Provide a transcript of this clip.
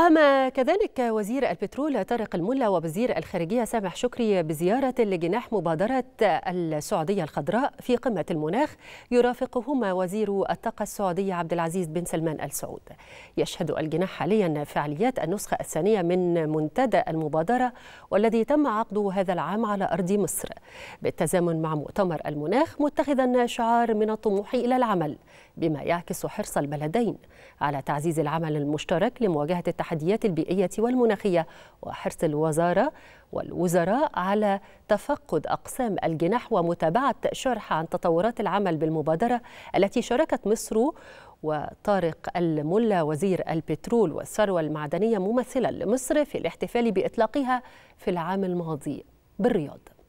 قام كذلك وزير البترول طارق الملا ووزير الخارجية سامح شكري بزيارة لجناح مبادرة السعودية الخضراء في قمة المناخ يرافقهما وزير الطاقة السعودي عبد العزيز بن سلمان آل سعود. يشهد الجناح حاليا فعاليات النسخة الثانية من منتدى المبادرة والذي تم عقده هذا العام على أرض مصر بالتزامن مع مؤتمر المناخ متخذا شعار من الطموح إلى العمل بما يعكس حرص البلدين على تعزيز العمل المشترك لمواجهة التحديات التحديات البيئية والمناخية وحرص الوزارة والوزراء على تفقد أقسام الجناح ومتابعة شرح عن تطورات العمل بالمبادرة التي شاركت مصر وطارق الملا وزير البترول والثروة المعدنية ممثلا لمصر في الاحتفال بإطلاقها في العام الماضي بالرياض